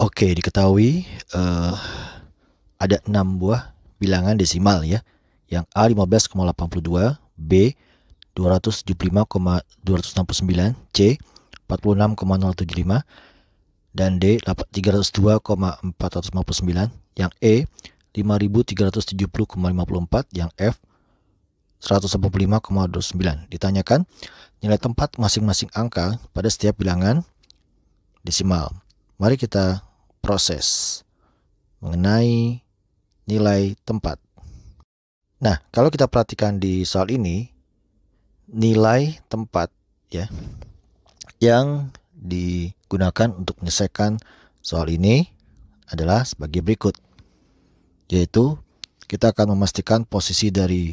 Oke, diketahui uh, ada 6 buah bilangan desimal ya, yang A 15,82, B 275,269, C 46,075, dan D 302,459, yang E 5370,54 yang F 145,29. Ditanyakan nilai tempat masing-masing angka pada setiap bilangan desimal. Mari kita proses mengenai nilai tempat. Nah, kalau kita perhatikan di soal ini nilai tempat ya yang digunakan untuk menyelesaikan soal ini adalah sebagai berikut yaitu kita akan memastikan posisi dari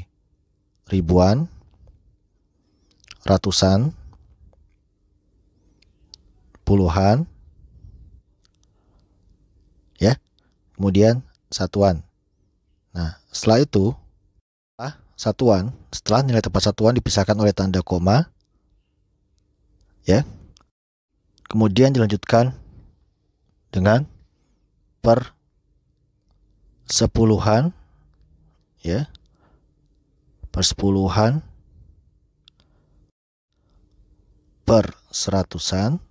ribuan, ratusan, puluhan, ya, kemudian satuan. Nah, setelah itu, setelah satuan, setelah nilai tepat satuan dipisahkan oleh tanda koma, ya, kemudian dilanjutkan dengan per sepuluhan ya persepuluhan per seratusan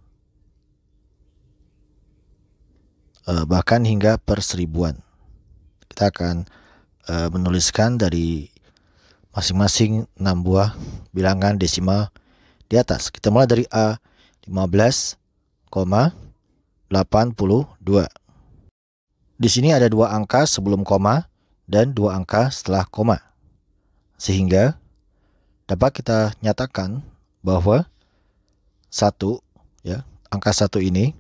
eh, bahkan hingga per seribuan kita akan eh, menuliskan dari masing-masing 6 buah bilangan desimal di atas kita mulai dari A 15,82 di sini ada dua angka sebelum koma dan dua angka setelah koma. Sehingga dapat kita nyatakan bahwa satu ya angka satu ini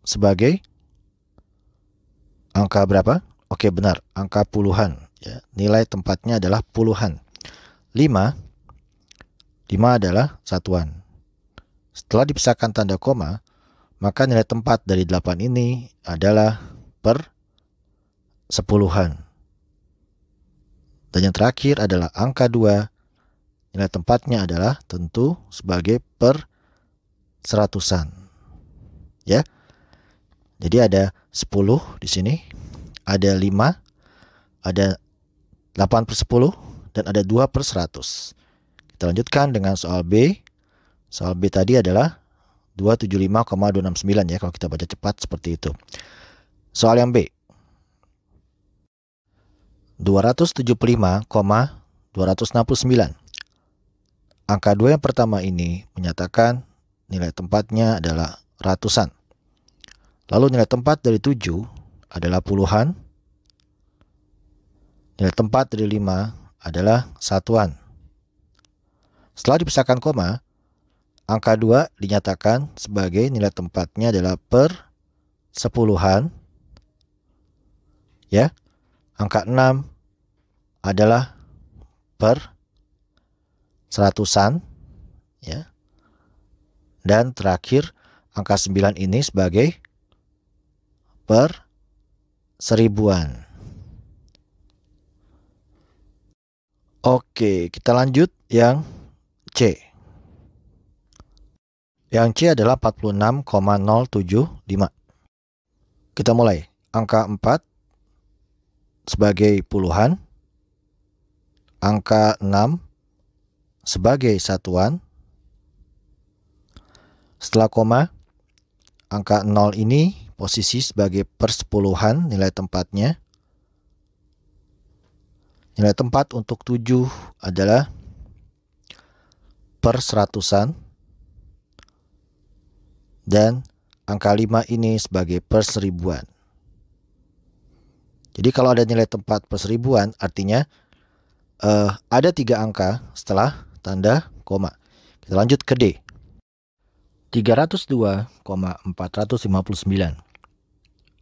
sebagai angka berapa? Oke benar, angka puluhan. Ya, nilai tempatnya adalah puluhan. 5 5 adalah satuan. Setelah dipisahkan tanda koma, maka nilai tempat dari 8 ini adalah per sepuluhan. Dan yang terakhir adalah angka 2. Nilai tempatnya adalah tentu sebagai per seratusan. Ya. Jadi ada 10 di sini, ada 5, ada 8 per 10, dan ada 2 per 100. Kita lanjutkan dengan soal B. Soal B tadi adalah 275,269 ya kalau kita baca cepat seperti itu. Soal yang B. 275,269. Angka 2 yang pertama ini menyatakan nilai tempatnya adalah ratusan. Lalu nilai tempat dari 7 adalah puluhan. Nilai tempat dari 5 adalah satuan. Setelah dipisahkan koma, angka 2 dinyatakan sebagai nilai tempatnya adalah per sepuluhan. Ya, angka 6 adalah per seratusan ya. Dan terakhir angka 9 ini sebagai per seribuan. Oke, kita lanjut yang C. Yang C adalah 46,075. Kita mulai. Angka 4 sebagai puluhan angka 6 sebagai satuan. Setelah koma, angka 0 ini posisi sebagai persepuluhan nilai tempatnya. Nilai tempat untuk 7 adalah perseratusan. Dan angka 5 ini sebagai perseribuan. Jadi kalau ada nilai tempat perseribuan artinya uh, ada tiga angka setelah tanda koma. Kita lanjut ke D. 302,459.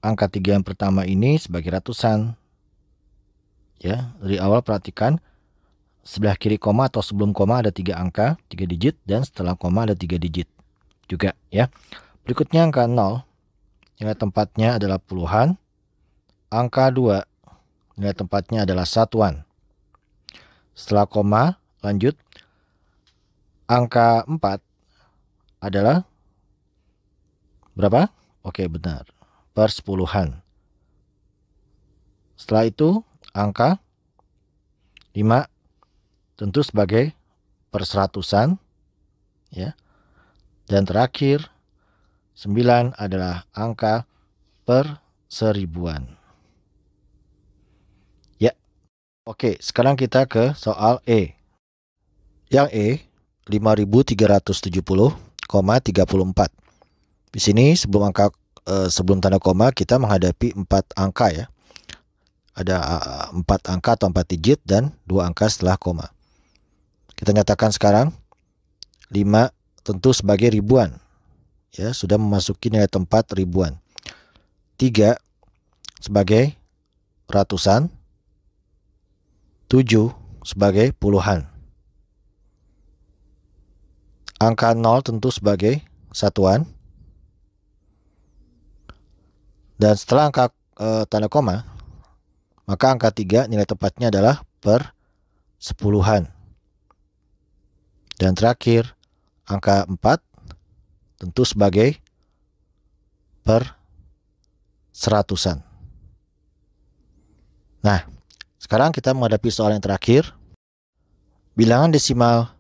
Angka tiga yang pertama ini sebagai ratusan. Ya, dari awal perhatikan sebelah kiri koma atau sebelum koma ada tiga angka, tiga digit dan setelah koma ada tiga digit juga ya. Berikutnya angka 0 nilai tempatnya adalah puluhan. Angka 2 nilai tempatnya adalah satuan. Setelah koma, lanjut. Angka 4 adalah berapa? Oke, benar. per Persepuluhan. Setelah itu, angka 5 tentu sebagai perseratusan ya. Dan terakhir 9 adalah angka per seribuan. Oke, sekarang kita ke soal E. Yang E 5370,34. Di sini sebelum angka e, sebelum tanda koma kita menghadapi empat angka ya. Ada e, empat angka atau empat digit dan dua angka setelah koma. Kita nyatakan sekarang 5 tentu sebagai ribuan. Ya, sudah memasuki nilai tempat ribuan. 3 sebagai ratusan 7 sebagai puluhan. Angka 0 tentu sebagai satuan. Dan setelah angka e, tanda koma, maka angka 3 nilai tepatnya adalah per sepuluhan. Dan terakhir, angka 4 tentu sebagai per seratusan. Nah, sekarang kita menghadapi soal yang terakhir. Bilangan desimal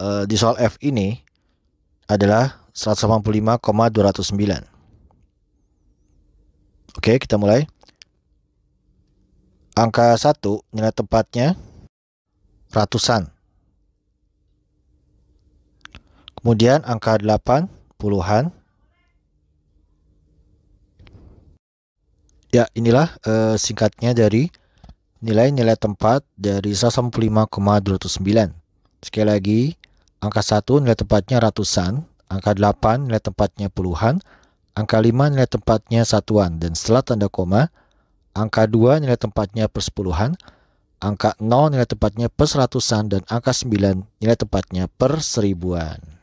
uh, di soal F ini adalah 185,209. Oke, kita mulai. Angka 1 nilai tempatnya ratusan. Kemudian angka 8 puluhan. Ya, inilah uh, singkatnya dari nilai-nilai tempat dari 165,209. Sekali lagi, angka 1 nilai tempatnya ratusan, angka 8 nilai tempatnya puluhan, angka 5 nilai tempatnya satuan, dan setelah tanda koma, angka 2 nilai tempatnya persepuluhan, angka 0 nilai tempatnya perseratusan, dan angka 9 nilai tempatnya perseribuan.